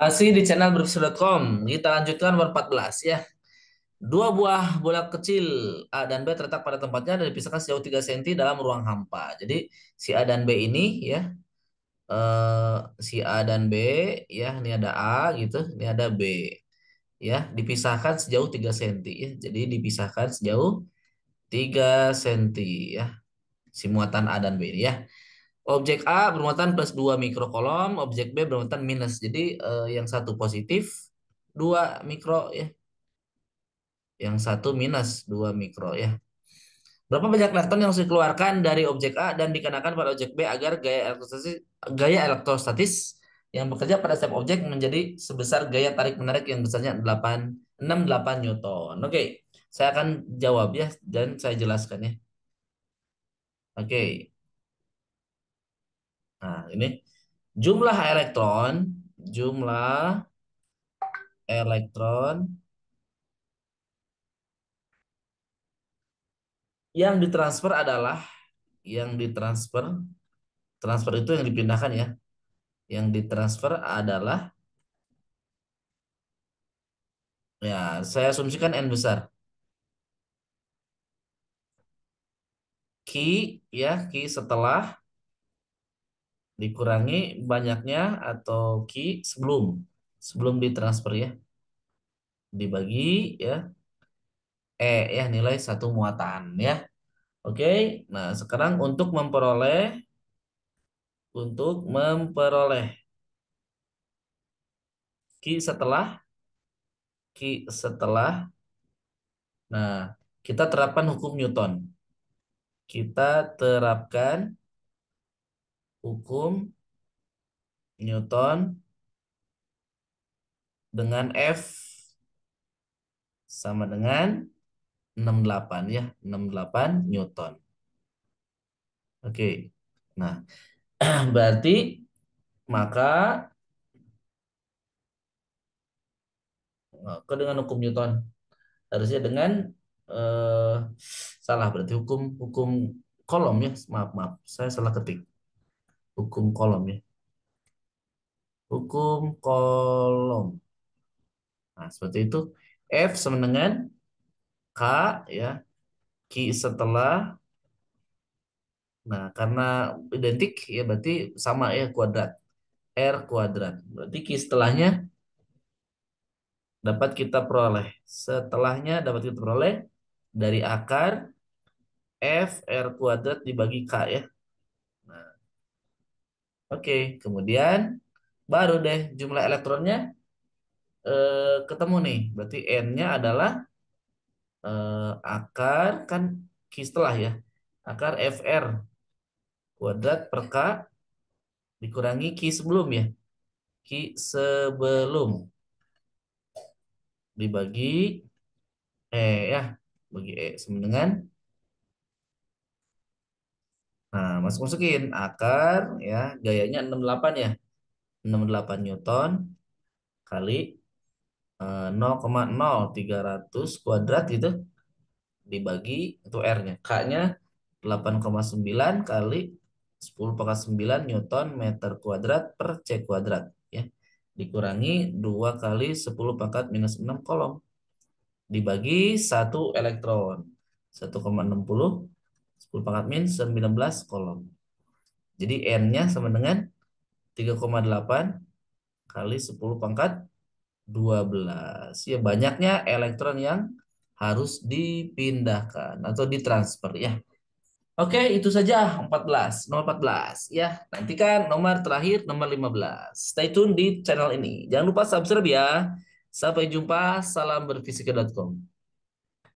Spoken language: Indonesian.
Masih di channel berfis.com, kita lanjutkan nomor 14 ya. Dua buah bola kecil A dan B terletak pada tempatnya dan dipisahkan sejauh 3 cm dalam ruang hampa. Jadi si A dan B ini ya, uh, si A dan B ya, ini ada A gitu, ini ada B. Ya, dipisahkan sejauh 3 cm ya. Jadi dipisahkan sejauh 3 cm ya. Si muatan A dan B ini ya. Objek A bermuatan plus 2 mikrokolom, objek B bermuatan minus. Jadi eh, yang satu positif, 2 mikro ya. Yang satu minus 2 mikro ya. Berapa banyak elektron yang harus dikeluarkan dari objek A dan dikenakan pada objek B agar gaya elektrostatis, gaya elektrostatis yang bekerja pada setiap objek menjadi sebesar gaya tarik-menarik yang besarnya 8, 8 Newton. Oke, saya akan jawab ya dan saya jelaskan ya. Oke. Nah, ini jumlah elektron, jumlah elektron yang ditransfer adalah yang ditransfer transfer itu yang dipindahkan ya. Yang ditransfer adalah ya, saya asumsikan n besar. Ki ya, ki setelah dikurangi banyaknya atau ki sebelum sebelum ditransfer ya dibagi ya e ya nilai satu muatan ya oke nah sekarang untuk memperoleh untuk memperoleh ki setelah ki setelah nah kita terapkan hukum Newton kita terapkan hukum Newton dengan F sama dengan 68 ya, 68 Newton. Oke. Nah, berarti maka oh, ke dengan hukum Newton harusnya dengan eh, salah berarti hukum hukum kolom ya maaf maaf saya salah ketik Hukum kolom ya. Hukum kolom. Nah, seperti itu. F sama dengan K ya. Q setelah. Nah, karena identik ya berarti sama ya kuadrat. R kuadrat. Berarti Q setelahnya dapat kita peroleh. Setelahnya dapat kita peroleh dari akar F R kuadrat dibagi K ya. Oke, kemudian baru deh jumlah elektronnya eh, ketemu nih. Berarti n-nya adalah eh, akar kan kistelah ya. Akar fr kuadrat per k dikurangi Q sebelum ya. Q sebelum dibagi e ya, bagi e sama dengan Nah, masuk-masukin akar ya, gayanya 68 ya. 68 Newton kali eh, 0,0300 kuadrat gitu dibagi itu R-nya. K-nya 8,9 kali 10 pangkat 9 Newton meter kuadrat per C kuadrat ya. Dikurangi 2 kali 10 pangkat minus 6 kolom. Dibagi 1 elektron. 1,60 10 pangkat min 19 kolom. Jadi N-nya sama dengan 3,8 kali 10 pangkat 12. Ya banyaknya elektron yang harus dipindahkan atau ditransfer ya. Oke, itu saja 14, nomor 14 ya. Nantikan nomor terakhir nomor 15. Stay tune di channel ini. Jangan lupa subscribe ya. Sampai jumpa, salam berfisika.com.